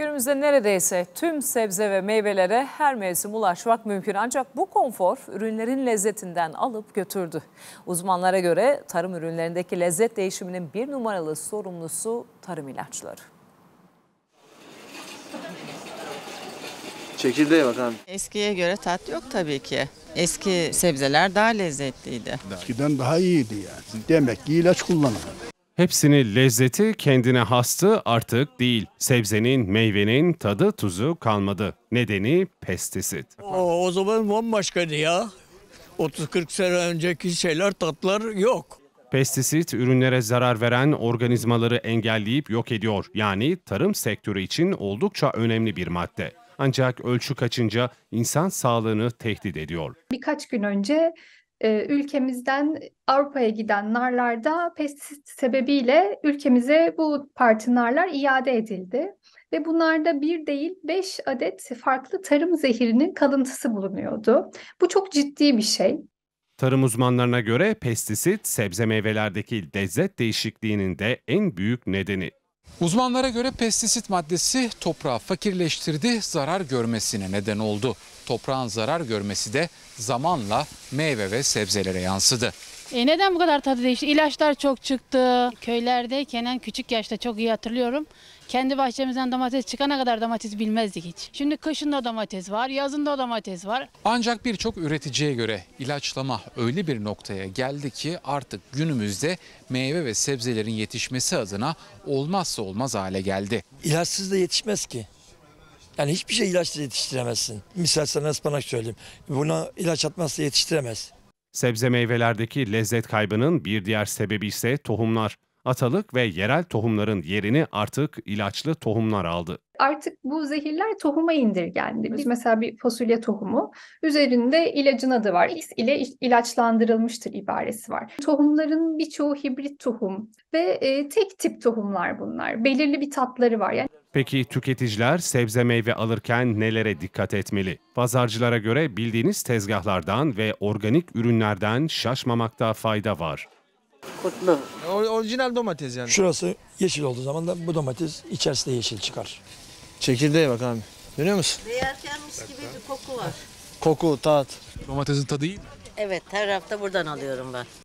Günümüzde neredeyse tüm sebze ve meyvelere her mevsim ulaşmak mümkün ancak bu konfor ürünlerin lezzetinden alıp götürdü. Uzmanlara göre tarım ürünlerindeki lezzet değişiminin bir numaralı sorumlusu tarım ilaçları. Çekirdeğe bak Eskiye göre tat yok tabii ki. Eski sebzeler daha lezzetliydi. Eskiden daha iyiydi yani. Demek ki ilaç kullanılır. Hepsinin lezzeti kendine hastı artık değil. Sebzenin, meyvenin tadı tuzu kalmadı. Nedeni pestisit. O, o zaman bambaşkaydı ya. 30-40 sene önceki şeyler tatlar yok. Pestisit ürünlere zarar veren organizmaları engelleyip yok ediyor. Yani tarım sektörü için oldukça önemli bir madde. Ancak ölçü kaçınca insan sağlığını tehdit ediyor. Birkaç gün önce e, ülkemizden Avrupa'ya giden narlarda pestisit sebebiyle ülkemize bu parti narlar iade edildi. Ve bunlarda bir değil beş adet farklı tarım zehirinin kalıntısı bulunuyordu. Bu çok ciddi bir şey. Tarım uzmanlarına göre pestisit sebze meyvelerdeki lezzet değişikliğinin de en büyük nedeni. Uzmanlara göre pestisit maddesi toprağı fakirleştirdi, zarar görmesine neden oldu toprağın zarar görmesi de zamanla meyve ve sebzelere yansıdı. E neden bu kadar tadı değişti? İlaçlar çok çıktı. Köylerde Kenan küçük yaşta çok iyi hatırlıyorum. Kendi bahçemizden domates çıkana kadar domates bilmezdik hiç. Şimdi kışında domates var, yazında domates var. Ancak birçok üreticiye göre ilaçlama öyle bir noktaya geldi ki artık günümüzde meyve ve sebzelerin yetişmesi adına olmazsa olmaz hale geldi. İlaçsız da yetişmez ki. Yani hiçbir şey ilaçla yetiştiremezsin. Misal sana ıspanak söyleyeyim. Buna ilaç atmazsa yetiştiremez. Sebze meyvelerdeki lezzet kaybının bir diğer sebebi ise tohumlar. Atalık ve yerel tohumların yerini artık ilaçlı tohumlar aldı. Artık bu zehirler tohuma indirgendi. Biz mesela bir fasulye tohumu üzerinde ilacın adı var. X ile ilaçlandırılmıştır ibaresi var. Tohumların birçoğu hibrit tohum ve e, tek tip tohumlar bunlar. Belirli bir tatları var. Yani Peki tüketiciler sebze meyve alırken nelere dikkat etmeli? Pazarcılara göre bildiğiniz tezgahlardan ve organik ürünlerden şaşmamakta fayda var. Kutlu. Or- orijinal domates yani. Şurası yeşil olduğu zaman da bu domates içerisinde yeşil çıkar. Çekirdeğe bak abi. Görüyor musun? Yerken mis gibi bir koku var. Koku, tat. Domatesin tadı iyi mi? Evet her hafta buradan alıyorum ben.